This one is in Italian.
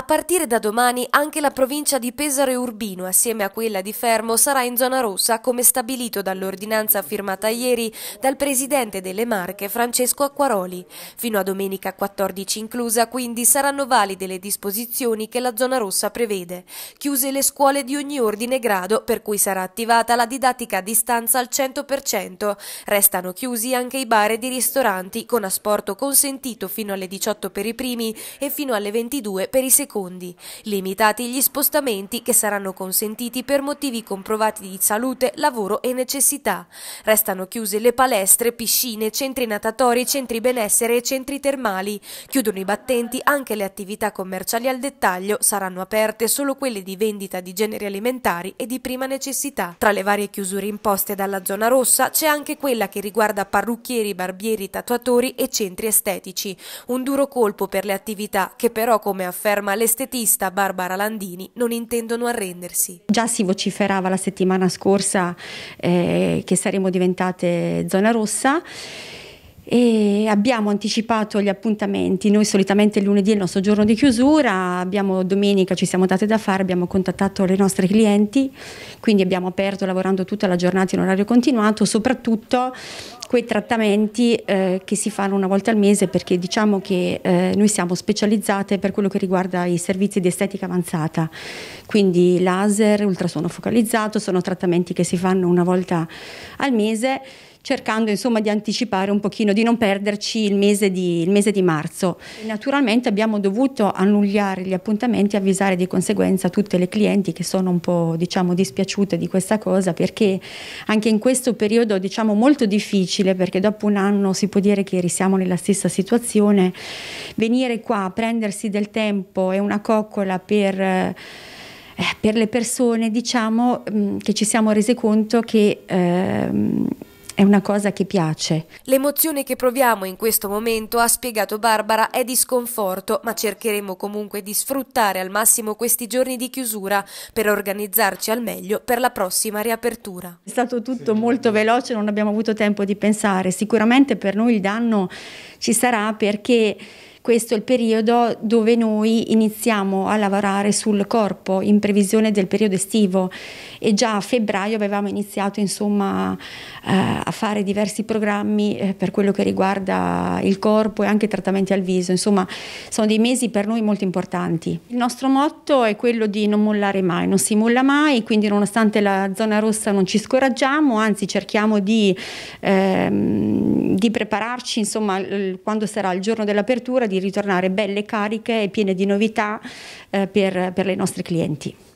A partire da domani anche la provincia di Pesaro e Urbino, assieme a quella di Fermo, sarà in zona rossa come stabilito dall'ordinanza firmata ieri dal presidente delle Marche Francesco Acquaroli. Fino a domenica 14 inclusa, quindi, saranno valide le disposizioni che la zona rossa prevede. Chiuse le scuole di ogni ordine e grado, per cui sarà attivata la didattica a distanza al 100%. Restano chiusi anche i bar e i ristoranti, con asporto consentito fino alle 18 per i primi e fino alle 22 per i secondi secondi, limitati gli spostamenti che saranno consentiti per motivi comprovati di salute, lavoro e necessità. Restano chiuse le palestre, piscine, centri natatori, centri benessere e centri termali. Chiudono i battenti anche le attività commerciali al dettaglio, saranno aperte solo quelle di vendita di generi alimentari e di prima necessità. Tra le varie chiusure imposte dalla zona rossa c'è anche quella che riguarda parrucchieri, barbieri, tatuatori e centri estetici. Un duro colpo per le attività che però, come afferma ma l'estetista Barbara Landini non intendono arrendersi. Già si vociferava la settimana scorsa eh, che saremmo diventate zona rossa e abbiamo anticipato gli appuntamenti. Noi solitamente lunedì è il nostro giorno di chiusura, abbiamo domenica ci siamo date da fare, abbiamo contattato le nostre clienti, quindi abbiamo aperto lavorando tutta la giornata in orario continuato, soprattutto quei trattamenti eh, che si fanno una volta al mese perché diciamo che eh, noi siamo specializzate per quello che riguarda i servizi di estetica avanzata, quindi laser, ultrasuono focalizzato, sono trattamenti che si fanno una volta al mese cercando insomma di anticipare un pochino, di non perderci il mese di, il mese di marzo. Naturalmente abbiamo dovuto annullare gli appuntamenti e avvisare di conseguenza tutte le clienti che sono un po' diciamo dispiaciute di questa cosa perché anche in questo periodo diciamo molto difficile perché dopo un anno si può dire che risiamo nella stessa situazione, venire qua a prendersi del tempo e una coccola per eh, per le persone diciamo mm, che ci siamo rese conto che ehm, è una cosa che piace. L'emozione che proviamo in questo momento, ha spiegato Barbara, è di sconforto, ma cercheremo comunque di sfruttare al massimo questi giorni di chiusura per organizzarci al meglio per la prossima riapertura. È stato tutto molto veloce, non abbiamo avuto tempo di pensare. Sicuramente per noi il danno ci sarà perché questo è il periodo dove noi iniziamo a lavorare sul corpo in previsione del periodo estivo e già a febbraio avevamo iniziato insomma eh, a fare diversi programmi eh, per quello che riguarda il corpo e anche trattamenti al viso, insomma sono dei mesi per noi molto importanti. Il nostro motto è quello di non mollare mai, non si molla mai, quindi nonostante la zona rossa non ci scoraggiamo, anzi cerchiamo di, ehm, di prepararci insomma quando sarà il giorno dell'apertura di ritornare belle, cariche e piene di novità eh, per, per i nostri clienti.